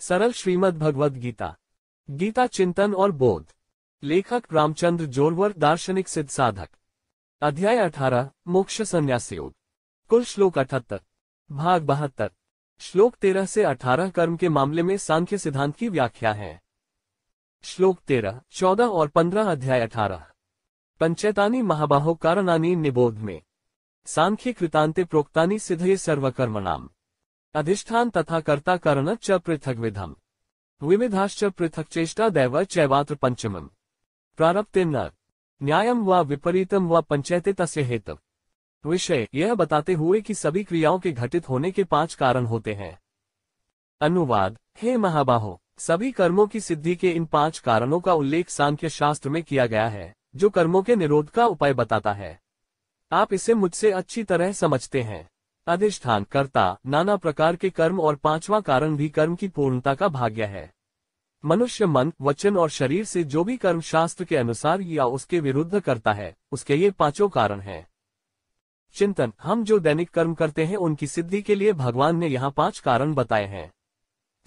सरल श्रीमद भगवद गीता गीता चिंतन और बोध लेखक रामचंद्र जोरवर दार्शनिक सिद्ध साधक अध्याय अठारह मोक्ष संन्यास योग कुल श्लोक अठहत्तर भाग बहत्तर श्लोक तेरह से अठारह कर्म के मामले में सांख्य सिद्धांत की व्याख्या है श्लोक तेरह चौदह और पंद्रह अध्याय अठारह पंचेतानी महाबाहो कारणानी निबोध में सांख्य कृतांत प्रोक्तानी सर्वकर्म नाम अधिष्ठान तथा कर्ता करण च पृथक विधम विविधाश्च पृथक चेष्टा दैव चैवात्र पंचमम प्रारब्धे न न्यायम व विपरीतम व पंचायते तस्य हेतु विषय यह बताते हुए कि सभी क्रियाओं के घटित होने के पांच कारण होते हैं अनुवाद हे महाबाहो सभी कर्मों की सिद्धि के इन पांच कारणों का उल्लेख सांख्य शास्त्र में किया गया है जो कर्मों के निरोध का उपाय बताता है आप इसे मुझसे अच्छी तरह समझते हैं अधिष्ठान कर्ता नाना प्रकार के कर्म और पांचवा कारण भी कर्म की पूर्णता का भाग्य है मनुष्य मन वचन और शरीर से जो भी कर्म शास्त्र के अनुसार या उसके विरुद्ध करता है उसके ये पांचों कारण हैं। चिंतन हम जो दैनिक कर्म करते हैं उनकी सिद्धि के लिए भगवान ने यहाँ पांच कारण बताए हैं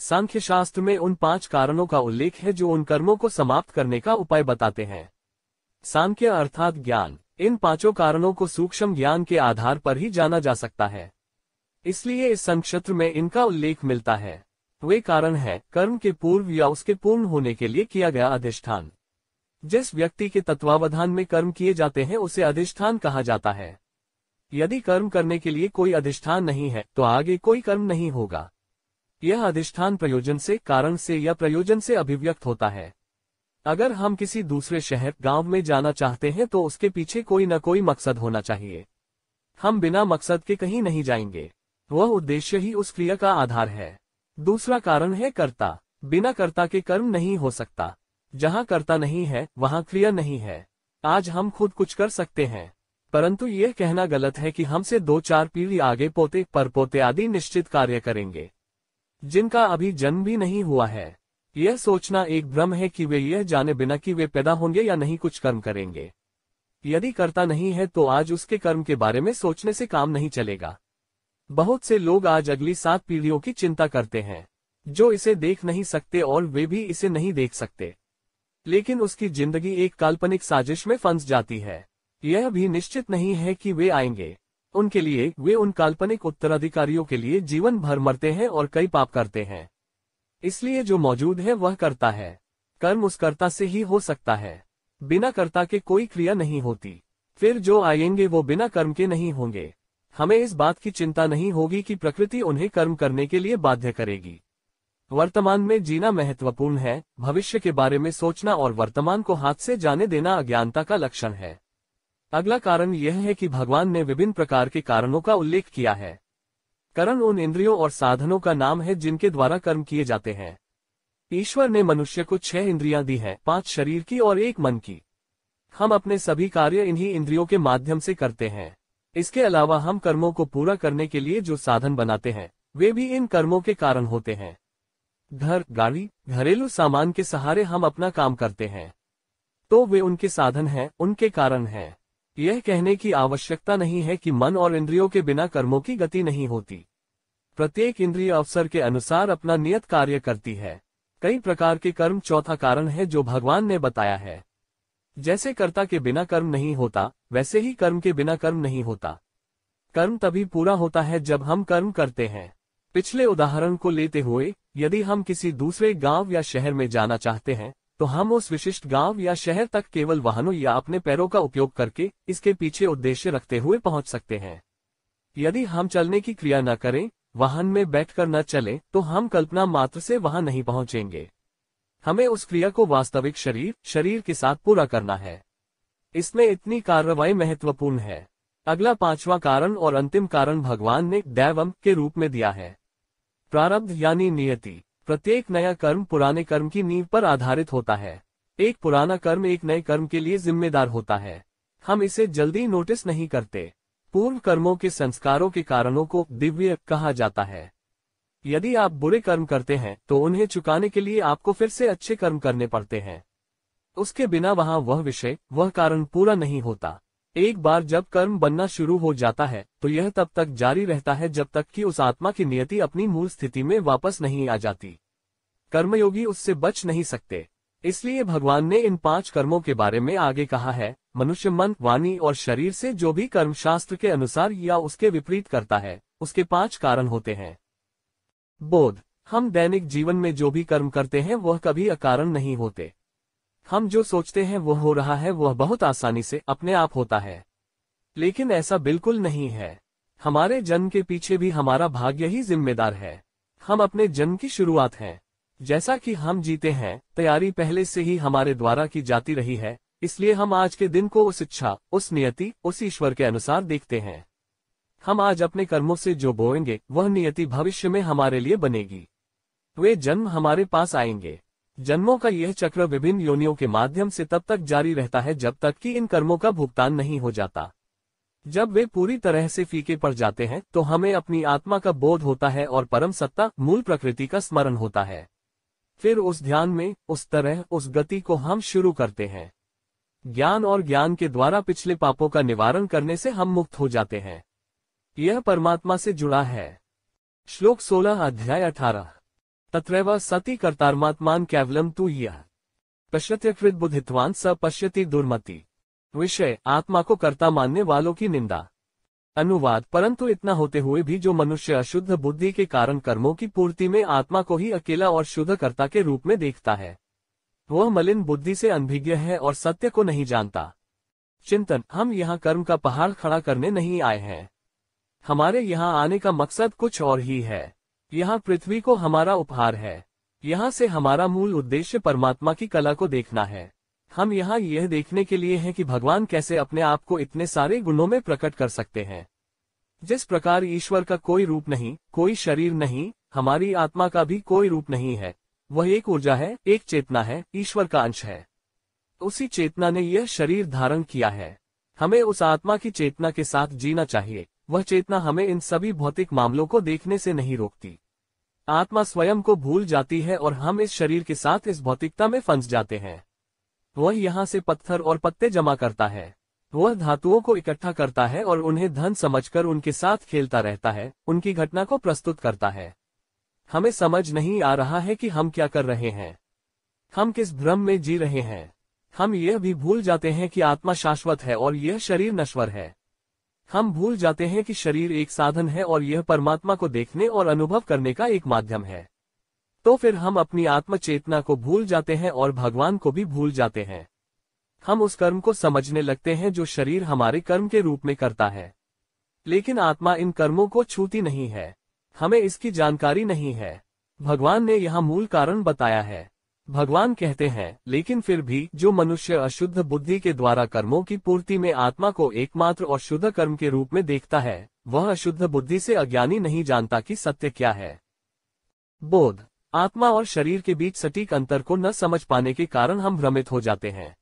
सांख्य शास्त्र में उन पांच कारणों का उल्लेख है जो उन कर्मों को समाप्त करने का उपाय बताते हैं सांख्य अर्थात ज्ञान इन पांचों कारणों को सूक्ष्म ज्ञान के आधार पर ही जाना जा सकता है इसलिए इस संक्षेत्र में इनका उल्लेख मिलता है वे कारण है कर्म के पूर्व या उसके पूर्ण होने के लिए किया गया अधिष्ठान जिस व्यक्ति के तत्वावधान में कर्म किए जाते हैं उसे अधिष्ठान कहा जाता है यदि कर्म करने के लिए कोई अधिष्ठान नहीं है तो आगे कोई कर्म नहीं होगा यह अधिष्ठान प्रयोजन से कारण से या प्रयोजन से अभिव्यक्त होता है अगर हम किसी दूसरे शहर गांव में जाना चाहते हैं तो उसके पीछे कोई न कोई मकसद होना चाहिए हम बिना मकसद के कहीं नहीं जाएंगे वह उद्देश्य ही उस क्रिया का आधार है दूसरा कारण है कर्ता बिना कर्ता के कर्म नहीं हो सकता जहाँ कर्ता नहीं है वहाँ क्रिया नहीं है आज हम खुद कुछ कर सकते हैं परंतु यह कहना गलत है कि हमसे दो चार पीढ़ी आगे पोते परपोते आदि निश्चित कार्य करेंगे जिनका अभी जन्म भी नहीं हुआ है यह सोचना एक भ्रम है कि वे यह जाने बिना कि वे पैदा होंगे या नहीं कुछ कर्म करेंगे यदि करता नहीं है तो आज उसके कर्म के बारे में सोचने से काम नहीं चलेगा बहुत से लोग आज अगली सात पीढ़ियों की चिंता करते हैं जो इसे देख नहीं सकते और वे भी इसे नहीं देख सकते लेकिन उसकी जिंदगी एक काल्पनिक साजिश में फंस जाती है यह भी निश्चित नहीं है कि वे आएंगे उनके लिए वे उन काल्पनिक उत्तराधिकारियों के लिए जीवन भर मरते हैं और कई पाप करते हैं इसलिए जो मौजूद है वह करता है कर्म उस कर्ता से ही हो सकता है बिना कर्ता के कोई क्रिया नहीं होती फिर जो आएंगे वो बिना कर्म के नहीं होंगे हमें इस बात की चिंता नहीं होगी कि प्रकृति उन्हें कर्म करने के लिए बाध्य करेगी वर्तमान में जीना महत्वपूर्ण है भविष्य के बारे में सोचना और वर्तमान को हाथ से जाने देना अज्ञानता का लक्षण है अगला कारण यह है कि भगवान ने विभिन्न प्रकार के कारणों का उल्लेख किया है कर्म उन इंद्रियों और साधनों का नाम है जिनके द्वारा कर्म किए जाते हैं ईश्वर ने मनुष्य को छह इंद्रियां दी हैं पांच शरीर की और एक मन की हम अपने सभी कार्य इन्हीं इंद्रियों के माध्यम से करते हैं इसके अलावा हम कर्मों को पूरा करने के लिए जो साधन बनाते हैं वे भी इन कर्मों के कारण होते हैं घर गाड़ी घरेलू सामान के सहारे हम अपना काम करते हैं तो वे उनके साधन हैं उनके कारण हैं यह कहने की आवश्यकता नहीं है कि मन और इंद्रियों के बिना कर्मों की गति नहीं होती प्रत्येक इंद्रिय अवसर के अनुसार अपना नियत कार्य करती है कई प्रकार के कर्म चौथा कारण है जो भगवान ने बताया है जैसे कर्ता के बिना कर्म नहीं होता वैसे ही कर्म के बिना कर्म नहीं होता कर्म तभी पूरा होता है जब हम कर्म करते हैं पिछले उदाहरण को लेते हुए यदि हम किसी दूसरे गांव या शहर में जाना चाहते हैं तो हम उस विशिष्ट गांव या शहर तक केवल वाहनों या अपने पैरों का उपयोग करके इसके पीछे उद्देश्य रखते हुए पहुंच सकते हैं यदि हम चलने की क्रिया न करें वाहन में बैठकर न चलें तो हम कल्पना मात्र से वहां नहीं पहुंचेंगे हमें उस क्रिया को वास्तविक शरीर शरीर के साथ पूरा करना है इसमें इतनी कार्रवाई महत्वपूर्ण है अगला पांचवा कारण और अंतिम कारण भगवान ने दैवम के रूप में दिया है प्रारब्ध यानी नियति प्रत्येक नया कर्म पुराने कर्म की नींव पर आधारित होता है एक पुराना कर्म एक नए कर्म के लिए जिम्मेदार होता है हम इसे जल्दी नोटिस नहीं करते पूर्व कर्मों के संस्कारों के कारणों को दिव्य कहा जाता है यदि आप बुरे कर्म करते हैं तो उन्हें चुकाने के लिए आपको फिर से अच्छे कर्म करने पड़ते हैं उसके बिना वहां वह विषय वह कारण पूरा नहीं होता एक बार जब कर्म बनना शुरू हो जाता है तो यह तब तक जारी रहता है जब तक कि उस आत्मा की नियति अपनी मूल स्थिति में वापस नहीं आ जाती कर्मयोगी उससे बच नहीं सकते इसलिए भगवान ने इन पांच कर्मों के बारे में आगे कहा है मनुष्य मन वाणी और शरीर से जो भी कर्म शास्त्र के अनुसार या उसके विपरीत करता है उसके पांच कारण होते हैं बोध हम दैनिक जीवन में जो भी कर्म करते हैं वह कभी अकारण नहीं होते हम जो सोचते हैं वो हो रहा है वह बहुत आसानी से अपने आप होता है लेकिन ऐसा बिल्कुल नहीं है हमारे जन्म के पीछे भी हमारा भाग्य ही जिम्मेदार है हम अपने जन्म की शुरुआत हैं जैसा कि हम जीते हैं तैयारी पहले से ही हमारे द्वारा की जाती रही है इसलिए हम आज के दिन को उस इच्छा उस नियति उस ईश्वर के अनुसार देखते हैं हम आज अपने कर्मों से जो बोएंगे वह नियति भविष्य में हमारे लिए बनेगी वे जन्म हमारे पास आएंगे जन्मों का यह चक्र विभिन्न योनियों के माध्यम से तब तक जारी रहता है जब तक कि इन कर्मों का भुगतान नहीं हो जाता जब वे पूरी तरह से फीके पड़ जाते हैं तो हमें अपनी आत्मा का बोध होता है और परम सत्ता मूल प्रकृति का स्मरण होता है फिर उस ध्यान में उस तरह उस गति को हम शुरू करते हैं ज्ञान और ज्ञान के द्वारा पिछले पापों का निवारण करने से हम मुक्त हो जाते हैं यह परमात्मा से जुड़ा है श्लोक 16 अध्याय 18 तत्रैव सति कर्तारमात्मान केवलम तु यह कृत बुद्धित्वान स पश्यति दुर्मति विषय आत्मा को कर्ता मानने वालों की निंदा अनुवाद परंतु इतना होते हुए भी जो मनुष्य अशुद्ध बुद्धि के कारण कर्मों की पूर्ति में आत्मा को ही अकेला और शुद्ध कर्ता के रूप में देखता है वह मलिन बुद्धि से अनभिज्ञ है और सत्य को नहीं जानता चिंतन हम यहाँ कर्म का पहाड़ खड़ा करने नहीं आए हैं हमारे यहाँ आने का मकसद कुछ और ही है यहाँ पृथ्वी को हमारा उपहार है यहाँ से हमारा मूल उद्देश्य परमात्मा की कला को देखना है हम यहाँ यह देखने के लिए हैं कि भगवान कैसे अपने आप को इतने सारे गुणों में प्रकट कर सकते हैं जिस प्रकार ईश्वर का कोई रूप नहीं कोई शरीर नहीं हमारी आत्मा का भी कोई रूप नहीं है वह एक ऊर्जा है एक चेतना है ईश्वर का अंश है उसी चेतना ने यह शरीर धारण किया है हमें उस आत्मा की चेतना के साथ जीना चाहिए वह चेतना हमें इन सभी भौतिक मामलों को देखने से नहीं रोकती आत्मा स्वयं को भूल जाती है और हम इस शरीर के साथ इस भौतिकता में फंस जाते हैं वह यहाँ से पत्थर और पत्ते जमा करता है वह धातुओं को इकट्ठा करता है और उन्हें धन समझकर उनके साथ खेलता रहता है उनकी घटना को प्रस्तुत करता है हमें समझ नहीं आ रहा है कि हम क्या कर रहे हैं हम किस भ्रम में जी रहे हैं हम यह भी भूल जाते हैं कि आत्मा शाश्वत है और यह शरीर नश्वर है हम भूल जाते हैं कि शरीर एक साधन है और यह परमात्मा को देखने और अनुभव करने का एक माध्यम है तो फिर हम अपनी आत्म चेतना को भूल जाते हैं और भगवान को भी भूल जाते हैं हम उस कर्म को समझने लगते हैं जो शरीर हमारे कर्म के रूप में करता है लेकिन आत्मा इन कर्मों को छूती नहीं है हमें इसकी जानकारी नहीं है भगवान ने यह मूल कारण बताया है भगवान कहते हैं लेकिन फिर भी जो मनुष्य अशुद्ध बुद्धि के द्वारा कर्मों की पूर्ति में आत्मा को एकमात्र और शुद्ध कर्म के रूप में देखता है वह अशुद्ध बुद्धि से अज्ञानी नहीं जानता कि सत्य क्या है बोध आत्मा और शरीर के बीच सटीक अंतर को न समझ पाने के कारण हम भ्रमित हो जाते हैं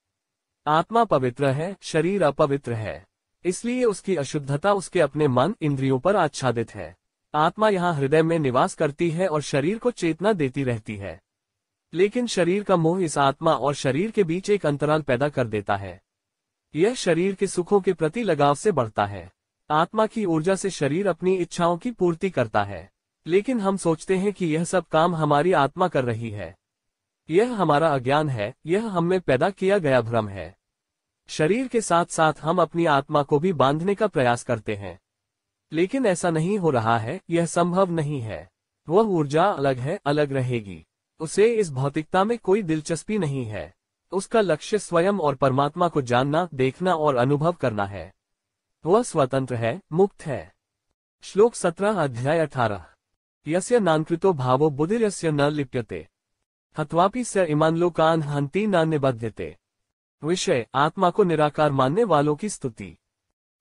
आत्मा पवित्र है शरीर अपवित्र है इसलिए उसकी अशुद्धता उसके अपने मन इंद्रियों पर आच्छादित है आत्मा यहाँ हृदय में निवास करती है और शरीर को चेतना देती रहती है लेकिन शरीर का मोह इस आत्मा और शरीर के बीच एक अंतराल पैदा कर देता है यह शरीर के सुखों के प्रति लगाव से बढ़ता है आत्मा की ऊर्जा से शरीर अपनी इच्छाओं की पूर्ति करता है लेकिन हम सोचते हैं कि यह सब काम हमारी आत्मा कर रही है यह हमारा अज्ञान है यह हमें पैदा किया गया भ्रम है शरीर के साथ साथ हम अपनी आत्मा को भी बांधने का प्रयास करते हैं लेकिन ऐसा नहीं हो रहा है यह संभव नहीं है वह ऊर्जा अलग है अलग रहेगी उसे इस भौतिकता में कोई दिलचस्पी नहीं है उसका लक्ष्य स्वयं और परमात्मा को जानना देखना और अनुभव करना है वह स्वतंत्र है मुक्त है श्लोक सत्रह अध्याय अठारह यस्य नानकृतो भावो बुधिर्यस्य न लिप्यते हथवापी स इमान लोकान हंती न निबद्धते विषय आत्मा को निराकार मानने वालों की स्तुति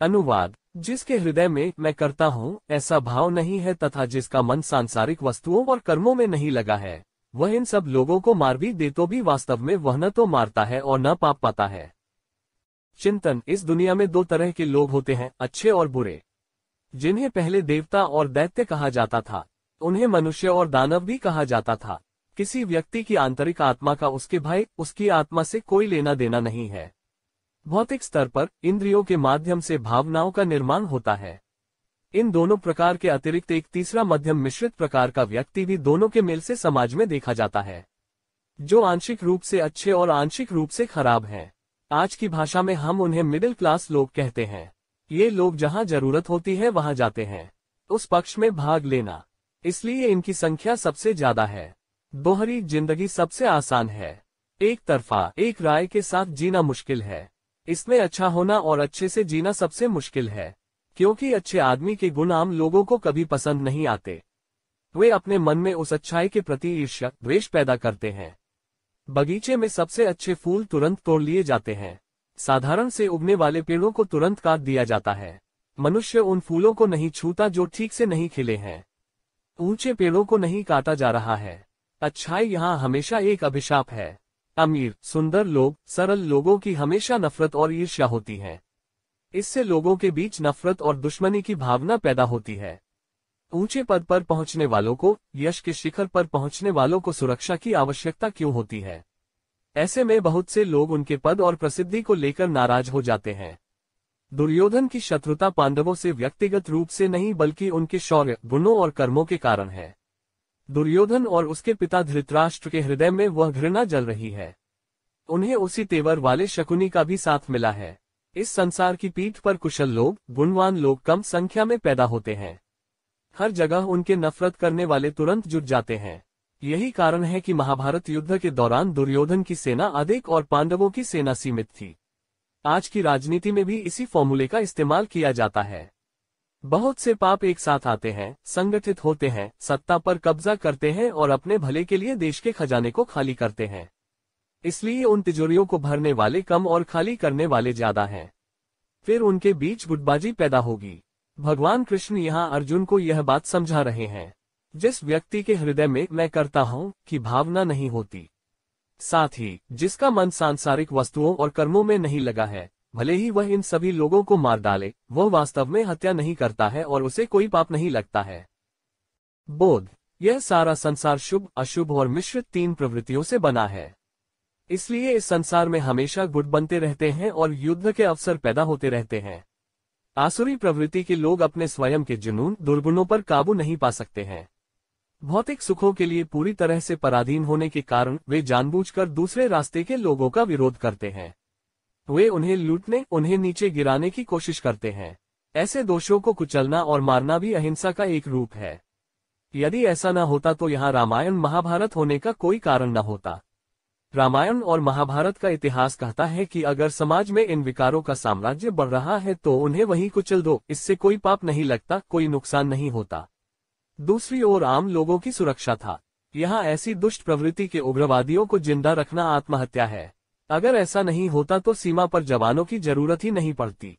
अनुवाद जिसके हृदय में मैं करता हूँ ऐसा भाव नहीं है तथा जिसका मन सांसारिक वस्तुओं और कर्मों में नहीं लगा है वह इन सब लोगों को मार भी दे तो भी वास्तव में वह न तो मारता है और न पाप पाता है चिंतन इस दुनिया में दो तरह के लोग होते हैं अच्छे और बुरे जिन्हें पहले देवता और दैत्य कहा जाता था उन्हें मनुष्य और दानव भी कहा जाता था किसी व्यक्ति की आंतरिक आत्मा का उसके भाई उसकी आत्मा से कोई लेना देना नहीं है भौतिक स्तर पर इंद्रियों के माध्यम से भावनाओं का निर्माण होता है इन दोनों प्रकार के अतिरिक्त एक तीसरा मध्यम मिश्रित प्रकार का व्यक्ति भी दोनों के मेल से समाज में देखा जाता है जो आंशिक रूप से अच्छे और आंशिक रूप से खराब हैं आज की भाषा में हम उन्हें मिडिल क्लास लोग कहते हैं ये लोग जहाँ जरूरत होती है वहाँ जाते हैं उस पक्ष में भाग लेना इसलिए इनकी संख्या सबसे ज्यादा है दोहरी जिंदगी सबसे आसान है एक तरफा एक राय के साथ जीना मुश्किल है इसमें अच्छा होना और अच्छे से जीना सबसे मुश्किल है क्योंकि अच्छे आदमी के गुण आम लोगों को कभी पसंद नहीं आते वे अपने मन में उस अच्छाई के प्रति ईर्ष्या द्वेष पैदा करते हैं बगीचे में सबसे अच्छे फूल तुरंत तोड़ लिए जाते हैं साधारण से उगने वाले पेड़ों को तुरंत काट दिया जाता है मनुष्य उन फूलों को नहीं छूता जो ठीक से नहीं खिले हैं ऊंचे पेड़ों को नहीं काटा जा रहा है अच्छाई यहाँ हमेशा एक अभिशाप है अमीर सुंदर लोग सरल लोगों की हमेशा नफरत और ईर्ष्या होती है इससे लोगों के बीच नफरत और दुश्मनी की भावना पैदा होती है ऊंचे पद पर पहुंचने वालों को यश के शिखर पर पहुंचने वालों को सुरक्षा की आवश्यकता क्यों होती है ऐसे में बहुत से लोग उनके पद और प्रसिद्धि को लेकर नाराज हो जाते हैं दुर्योधन की शत्रुता पांडवों से व्यक्तिगत रूप से नहीं बल्कि उनके शौर्य गुणों और कर्मों के कारण है दुर्योधन और उसके पिता धृतराष्ट्र के हृदय में वह घृणा जल रही है उन्हें उसी तेवर वाले शकुनी का भी साथ मिला है इस संसार की पीठ पर कुशल लोग गुणवान लोग कम संख्या में पैदा होते हैं हर जगह उनके नफरत करने वाले तुरंत जुट जाते हैं यही कारण है कि महाभारत युद्ध के दौरान दुर्योधन की सेना अधिक और पांडवों की सेना सीमित थी आज की राजनीति में भी इसी फॉर्मूले का इस्तेमाल किया जाता है बहुत से पाप एक साथ आते हैं संगठित होते हैं सत्ता पर कब्जा करते हैं और अपने भले के लिए देश के खजाने को खाली करते हैं इसलिए उन तिजोरियों को भरने वाले कम और खाली करने वाले ज्यादा हैं फिर उनके बीच गुटबाजी पैदा होगी भगवान कृष्ण यहाँ अर्जुन को यह बात समझा रहे हैं जिस व्यक्ति के हृदय में मैं करता हूँ की भावना नहीं होती साथ ही जिसका मन सांसारिक वस्तुओं और कर्मों में नहीं लगा है भले ही वह इन सभी लोगों को मार डाले वह वास्तव में हत्या नहीं करता है और उसे कोई पाप नहीं लगता है बोध यह सारा संसार शुभ अशुभ और मिश्रित तीन प्रवृत्तियों से बना है इसलिए इस संसार में हमेशा गुट बनते रहते हैं और युद्ध के अवसर पैदा होते रहते हैं आसुरी प्रवृत्ति के लोग अपने स्वयं के जुनून दुर्गुणों पर काबू नहीं पा सकते हैं भौतिक सुखों के लिए पूरी तरह से पराधीन होने के कारण वे जानबूझकर दूसरे रास्ते के लोगों का विरोध करते हैं वे उन्हें लूटने उन्हें नीचे गिराने की कोशिश करते हैं ऐसे दोषों को कुचलना और मारना भी अहिंसा का एक रूप है यदि ऐसा न होता तो यहाँ रामायण महाभारत होने का कोई कारण न होता रामायण और महाभारत का इतिहास कहता है कि अगर समाज में इन विकारों का साम्राज्य बढ़ रहा है तो उन्हें वहीं कुचल दो इससे कोई पाप नहीं लगता कोई नुकसान नहीं होता दूसरी ओर आम लोगों की सुरक्षा था यहाँ ऐसी दुष्ट प्रवृत्ति के उग्रवादियों को जिंदा रखना आत्महत्या है अगर ऐसा नहीं होता तो सीमा पर जवानों की जरूरत ही नहीं पड़ती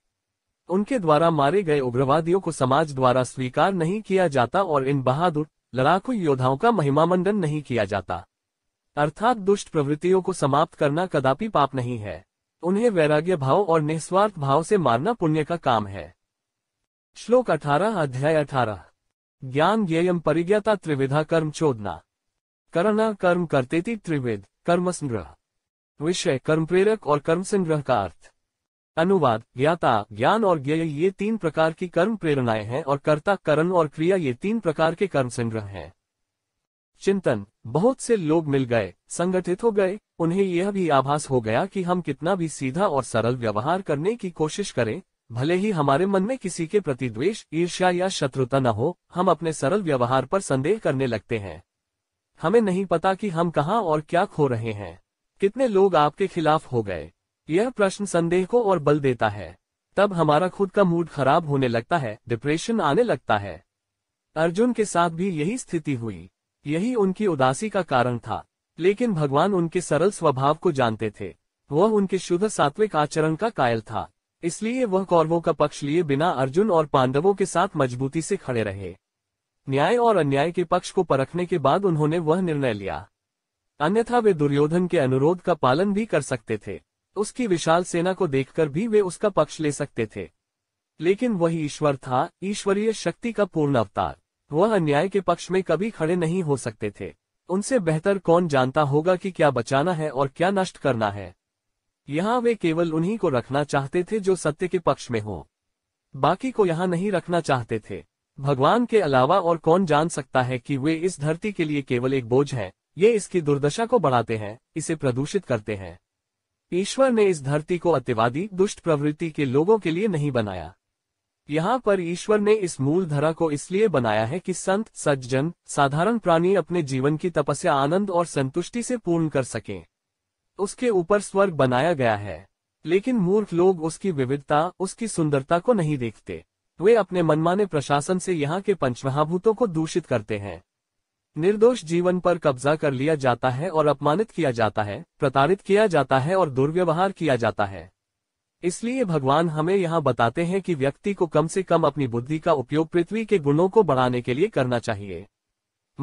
उनके द्वारा मारे गए उग्रवादियों को समाज द्वारा स्वीकार नहीं किया जाता और इन बहादुर लड़ाकू योद्धाओं का महिमामंडन नहीं किया जाता अर्थात दुष्ट प्रवृत्तियों को समाप्त करना कदापि पाप नहीं है उन्हें वैराग्य भाव और निस्वार्थ भाव से मारना पुण्य का काम है श्लोक 18 अध्याय 18 ज्ञान ज्ञेयम परिज्ञाता त्रिविधा कर्म चोदना करना कर्म करते त्रिविद त्रिविध कर्म संग्रह विषय कर्म प्रेरक और कर्म संग्रह का अर्थ अनुवाद ज्ञाता ज्ञान और ज्ञेय ये तीन प्रकार की कर्म प्रेरणाएं हैं और कर्ता करण और क्रिया ये तीन प्रकार के कर्म संग्रह हैं चिंतन बहुत से लोग मिल गए संगठित हो गए उन्हें यह भी आभास हो गया कि हम कितना भी सीधा और सरल व्यवहार करने की कोशिश करें भले ही हमारे मन में किसी के प्रति द्वेष ईर्ष्या या शत्रुता न हो हम अपने सरल व्यवहार पर संदेह करने लगते हैं हमें नहीं पता कि हम कहाँ और क्या खो रहे हैं कितने लोग आपके खिलाफ हो गए यह प्रश्न संदेह को और बल देता है तब हमारा खुद का मूड खराब होने लगता है डिप्रेशन आने लगता है अर्जुन के साथ भी यही स्थिति हुई यही उनकी उदासी का कारण था लेकिन भगवान उनके सरल स्वभाव को जानते थे वह उनके शुद्ध सात्विक आचरण का कायल था इसलिए वह कौरवों का पक्ष लिए बिना अर्जुन और पांडवों के साथ मजबूती से खड़े रहे न्याय और अन्याय के पक्ष को परखने के बाद उन्होंने वह निर्णय लिया अन्यथा वे दुर्योधन के अनुरोध का पालन भी कर सकते थे उसकी विशाल सेना को देखकर भी वे उसका पक्ष ले सकते थे लेकिन वही ईश्वर था ईश्वरीय शक्ति का पूर्ण अवतार वह अन्याय के पक्ष में कभी खड़े नहीं हो सकते थे उनसे बेहतर कौन जानता होगा कि क्या बचाना है और क्या नष्ट करना है यहाँ वे केवल उन्हीं को रखना चाहते थे जो सत्य के पक्ष में हो बाकी को यहाँ नहीं रखना चाहते थे भगवान के अलावा और कौन जान सकता है कि वे इस धरती के लिए केवल एक बोझ हैं ये इसकी दुर्दशा को बढ़ाते हैं इसे प्रदूषित करते हैं ईश्वर ने इस धरती को अतिवादी दुष्ट प्रवृत्ति के लोगों के लिए नहीं बनाया यहाँ पर ईश्वर ने इस मूल धरा को इसलिए बनाया है कि संत सज्जन साधारण प्राणी अपने जीवन की तपस्या आनंद और संतुष्टि से पूर्ण कर सके उसके ऊपर स्वर्ग बनाया गया है लेकिन मूर्ख लोग उसकी विविधता उसकी सुंदरता को नहीं देखते वे अपने मनमाने प्रशासन से यहाँ के पंचमहाभूतों को दूषित करते हैं निर्दोष जीवन पर कब्जा कर लिया जाता है और अपमानित किया जाता है प्रताड़ित किया जाता है और दुर्व्यवहार किया जाता है इसलिए भगवान हमें यहाँ बताते हैं कि व्यक्ति को कम से कम अपनी बुद्धि का उपयोग पृथ्वी के गुणों को बढ़ाने के लिए करना चाहिए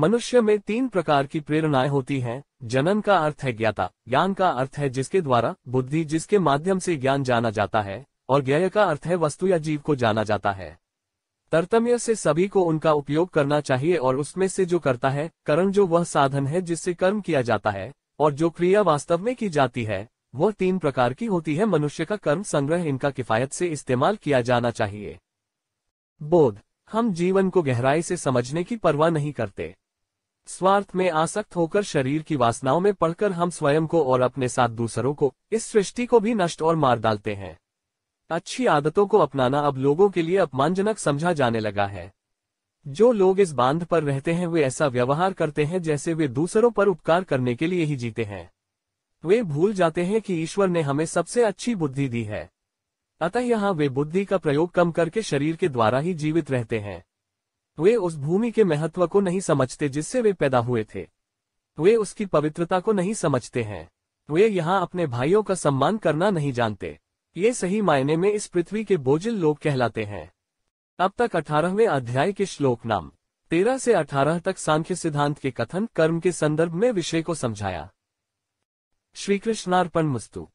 मनुष्य में तीन प्रकार की प्रेरणाएं होती हैं जनन का अर्थ है ज्ञाता ज्ञान का अर्थ है जिसके द्वारा बुद्धि जिसके माध्यम से ज्ञान जाना जाता है और ज्ञेय का अर्थ है वस्तु या जीव को जाना जाता है तरतम्य से सभी को उनका उपयोग करना चाहिए और उसमें से जो करता है कर्म जो वह साधन है जिससे कर्म किया जाता है और जो क्रिया वास्तव में की जाती है वो तीन प्रकार की होती है मनुष्य का कर्म संग्रह इनका किफायत से इस्तेमाल किया जाना चाहिए बोध हम जीवन को गहराई से समझने की परवाह नहीं करते स्वार्थ में आसक्त होकर शरीर की वासनाओं में पढ़कर हम स्वयं को और अपने साथ दूसरों को इस सृष्टि को भी नष्ट और मार डालते हैं अच्छी आदतों को अपनाना अब लोगों के लिए अपमानजनक समझा जाने लगा है जो लोग इस बांध पर रहते हैं वे ऐसा व्यवहार करते हैं जैसे वे दूसरों पर उपकार करने के लिए ही जीते हैं वे भूल जाते हैं कि ईश्वर ने हमें सबसे अच्छी बुद्धि दी है अतः यहाँ वे बुद्धि का प्रयोग कम करके शरीर के द्वारा ही जीवित रहते हैं वे उस भूमि के महत्व को नहीं समझते जिससे वे पैदा हुए थे वे उसकी पवित्रता को नहीं समझते हैं वे यहाँ अपने भाइयों का सम्मान करना नहीं जानते ये सही मायने में इस पृथ्वी के बोझिल लोग कहलाते हैं अब तक अठारहवें अध्याय के श्लोक नाम तेरह से अठारह तक सांख्य सिद्धांत के कथन कर्म के संदर्भ में विषय को समझाया श्रीकृष्णार्पण मस्तु